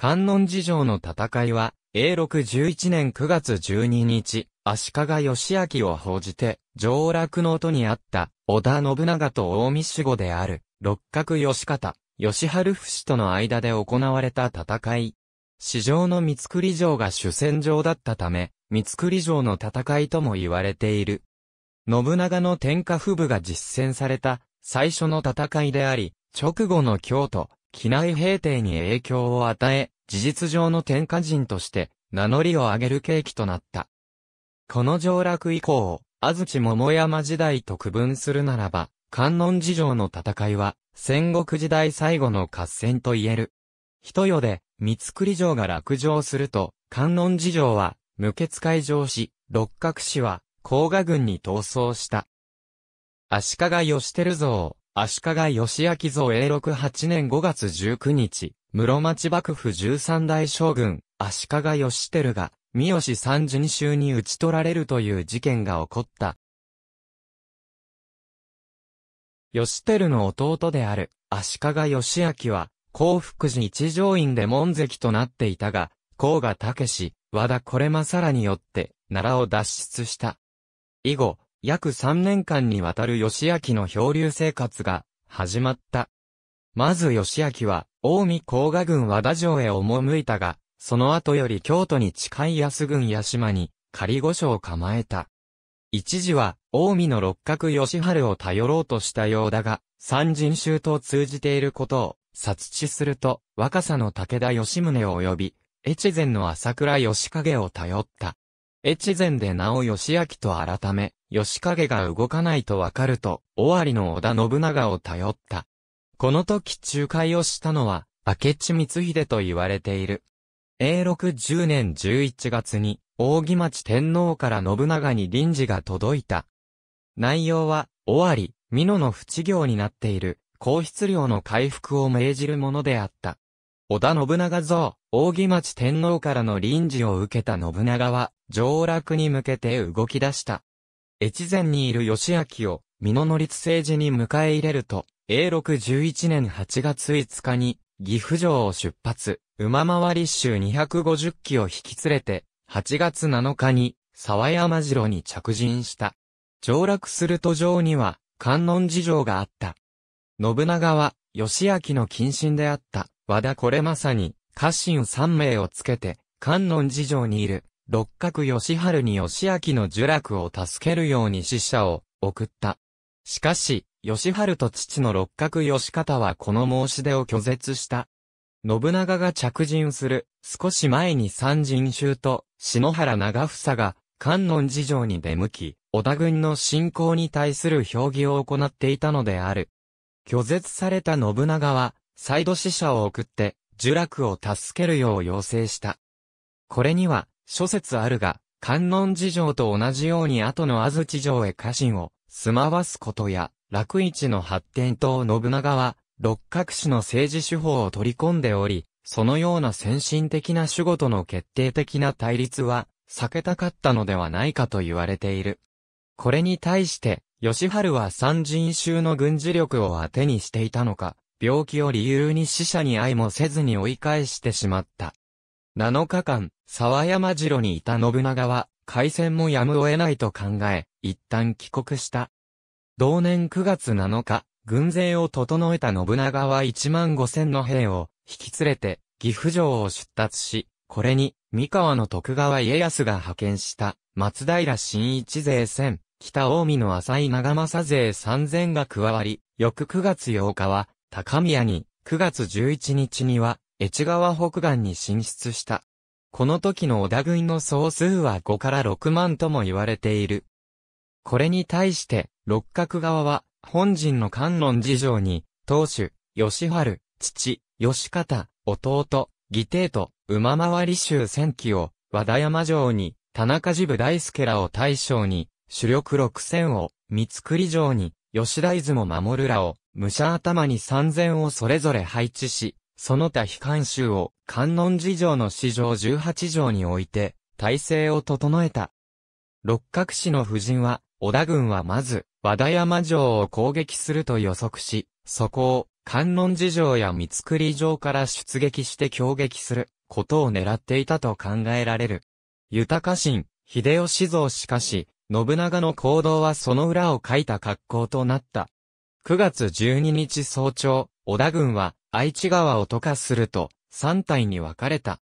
観音寺城の戦いは、永禄11年9月12日、足利義明を報じて、上洛の音にあった、織田信長と大見守護である、六角義方、義春伏との間で行われた戦い。市場の三栗城が主戦場だったため、三栗城の戦いとも言われている。信長の天下布武が実践された最初の戦いであり、直後の京都、機内兵艇に影響を与え、事実上の天下人として名乗りを上げる契機となった。この上洛以降、安土桃山時代と区分するならば、観音寺城の戦いは、戦国時代最後の合戦と言える。人よで、三栗城が落城すると、観音寺城は、無血開城し、六角氏は、甲賀軍に逃走した。足利義輝像、足利義明像永禄8年5月19日、室町幕府13代将軍、足利義輝が、三好三十二州に討ち取られるという事件が起こった。義輝の弟である、足利義明は、幸福寺一条院で門跡となっていたが、甲賀武士、和田これまさらによって、奈良を脱出した。以後、約3年間にわたる義明の漂流生活が始まった。まず義明は、近江甲賀郡和田城へ赴いたが、その後より京都に近い安郡屋島に仮御所を構えた。一時は、近江の六角義春を頼ろうとしたようだが、三人衆と通じていることを察知すると、若さの武田義宗を及び、越前の朝倉義景を頼った。越前で名を義明と改め、義影が動かないとわかると、尾張の織田信長を頼った。この時仲介をしたのは、明智光秀と言われている。永禄10年11月に、扇町天皇から信長に臨時が届いた。内容は、尾張、美濃の不治行になっている、皇室領の回復を命じるものであった。織田信長像、扇町天皇からの臨時を受けた信長は、上洛に向けて動き出した。越前にいる義明を、美濃の立政治に迎え入れると、永禄11年8月5日に、岐阜城を出発、馬回り州250機を引き連れて、8月7日に、沢山城に着陣した。上洛する途上には、観音寺城があった。信長は、義明の近親であった、和田これまさに、家臣三名をつけて、観音寺城にいる、六角義春に義明の呪落を助けるように死者を送った。しかし、義春と父の六角義方はこの申し出を拒絶した。信長が着陣する、少し前に三人衆と、篠原長房が、観音寺城に出向き、織田軍の侵攻に対する評議を行っていたのである。拒絶された信長は、再度死者を送って、呪楽を助けるよう要請した。これには、諸説あるが、観音寺城と同じように後の安土城へ家臣を住まわすことや、楽市の発展と信長は、六角氏の政治手法を取り込んでおり、そのような先進的な守護との決定的な対立は、避けたかったのではないかと言われている。これに対して、吉春は三人衆の軍事力を当てにしていたのか、病気を理由に死者に愛もせずに追い返してしまった。7日間、沢山城にいた信長は、海戦もやむを得ないと考え、一旦帰国した。同年9月7日、軍勢を整えた信長は1万5千の兵を引き連れて、岐阜城を出立し、これに、三河の徳川家康が派遣した、松平新一勢戦、北近江の浅井長政勢3000が加わり、翌9月8日は、高宮に、9月11日には、越川北岸に進出した。この時の織田軍の総数は5から6万とも言われている。これに対して、六角側は、本陣の観音寺城に、当主、吉春、父、吉方、弟、義弟と、馬回り衆戦記を、和田山城に、田中治部大輔らを大将に、主力六千を、三つ栗城に、吉大図も守るらを、武者頭に三千をそれぞれ配置し、その他非観衆を観音寺城の市場十八条において、体制を整えた。六角氏の夫人は、織田軍はまず、和田山城を攻撃すると予測し、そこを、観音寺城や三栗城から出撃して攻撃することを狙っていたと考えられる。豊か心、秀吉像しかし、信長の行動はその裏を書いた格好となった。9月12日早朝、織田軍は愛知川を渡河すると3隊に分かれた。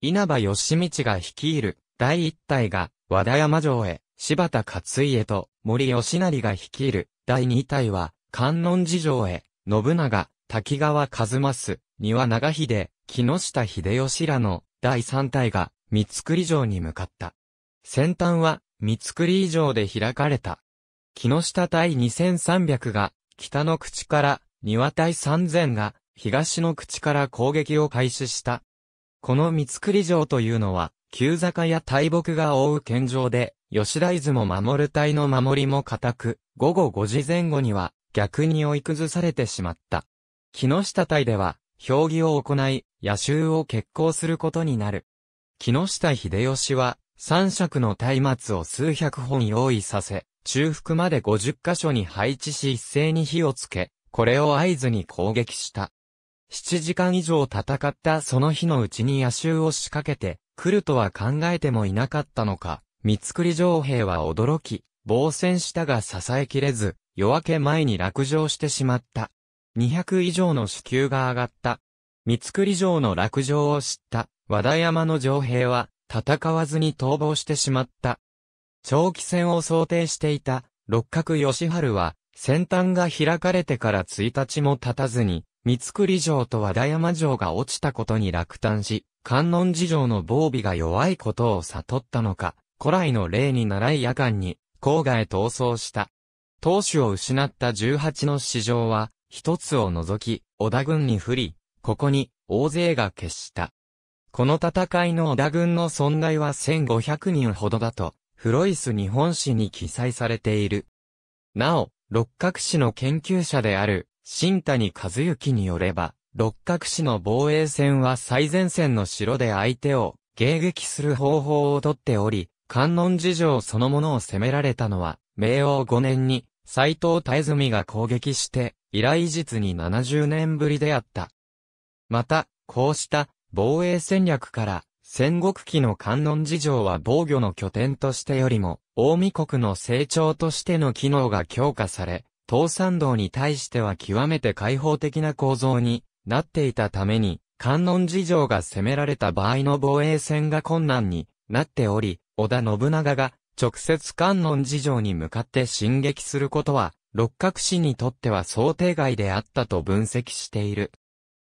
稲葉義道が率いる第1隊が和田山城へ、柴田勝家と森義成が率いる第2隊は観音寺城へ、信長、滝川和正、丹羽長秀、木下秀吉らの第3隊が三り城に向かった。先端は三り城で開かれた。木下隊2300が北の口から庭隊三千が東の口から攻撃を開始した。この三栗城というのは、急坂や大木が覆う県上で、吉田伊豆も守る隊の守りも固く、午後5時前後には逆に追い崩されてしまった。木下隊では、評議を行い、野襲を決行することになる。木下秀吉は、三尺の松明を数百本用意させ、中腹まで50カ所に配置し一斉に火をつけ、これを合図に攻撃した。7時間以上戦ったその日のうちに野襲を仕掛けて、来るとは考えてもいなかったのか、三つ栗城兵は驚き、防戦したが支えきれず、夜明け前に落城してしまった。200以上の支給が上がった。三つ栗城の落城を知った、和田山の城兵は、戦わずに逃亡してしまった。長期戦を想定していた六角義春は、先端が開かれてから1日も経たずに、三栗城と和田山城が落ちたことに落胆し、観音寺城の防備が弱いことを悟ったのか、古来の例に習い夜間に、郊外へ逃走した。当主を失った十八の市場は、一つを除き、織田軍に降り、ここに、大勢が決した。この戦いの織田軍の損害は1500人ほどだと、フロイス日本史に記載されている。なお、六角氏の研究者である、新谷和幸によれば、六角氏の防衛戦は最前線の城で相手を迎撃する方法をとっており、観音事情そのものを攻められたのは、明王5年に、斎藤大住が攻撃して、以来実に70年ぶりであった。また、こうした防衛戦略から、戦国期の観音寺城は防御の拠点としてよりも、大見国の成長としての機能が強化され、東山道に対しては極めて開放的な構造になっていたために、観音寺城が攻められた場合の防衛戦が困難になっており、織田信長が直接観音寺城に向かって進撃することは、六角氏にとっては想定外であったと分析している。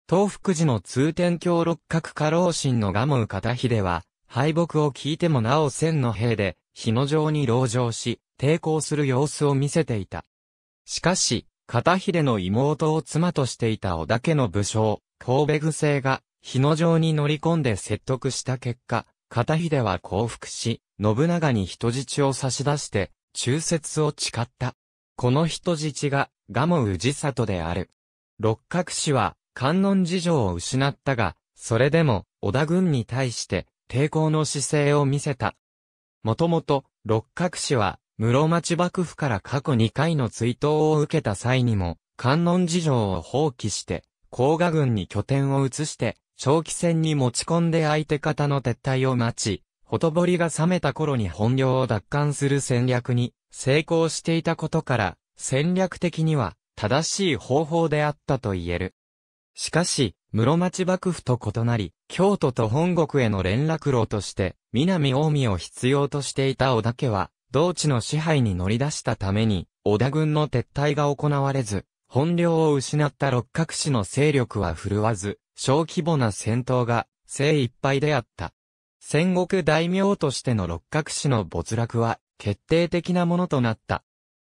東福寺の通天教六角家老神の蒲生片秀は、敗北を聞いてもなお千の兵で、日野城に籠城し、抵抗する様子を見せていた。しかし、片秀の妹を妻としていた織田家の武将、神戸癖が、日野城に乗り込んで説得した結果、片秀は降伏し、信長に人質を差し出して、忠説を誓った。この人質が、モウ氏里である。六角氏は、観音事情を失ったが、それでも、織田軍に対して、抵抗の姿勢を見せた。もともと、六角氏は、室町幕府から過去2回の追悼を受けた際にも、観音事情を放棄して、甲賀軍に拠点を移して、長期戦に持ち込んで相手方の撤退を待ち、ほとぼりが冷めた頃に本領を奪還する戦略に成功していたことから、戦略的には正しい方法であったと言える。しかし、室町幕府と異なり、京都と本国への連絡路として、南近江を必要としていた織田家は、同地の支配に乗り出したために、織田軍の撤退が行われず、本領を失った六角氏の勢力は振るわず、小規模な戦闘が精一杯であった。戦国大名としての六角氏の没落は決定的なものとなった。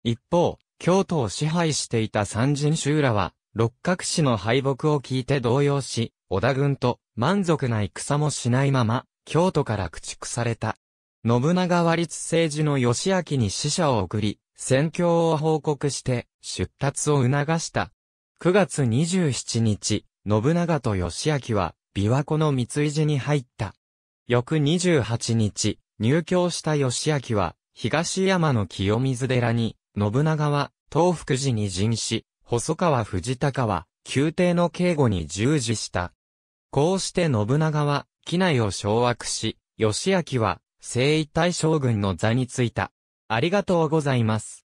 一方、京都を支配していた三人集らは、六角氏の敗北を聞いて動揺し、織田軍と満足ない草もしないまま、京都から駆逐された。信長は律政治の義明に使者を送り、戦況を報告して出立を促した。9月27日、信長と義明は琵琶湖の三井寺に入った。翌28日、入京した義明は、東山の清水寺に、信長は、東福寺に陣し、細川藤高は、宮廷の警護に従事した。こうして信長は、機内を掌握し、義明は、征夷大将軍の座についた。ありがとうございます。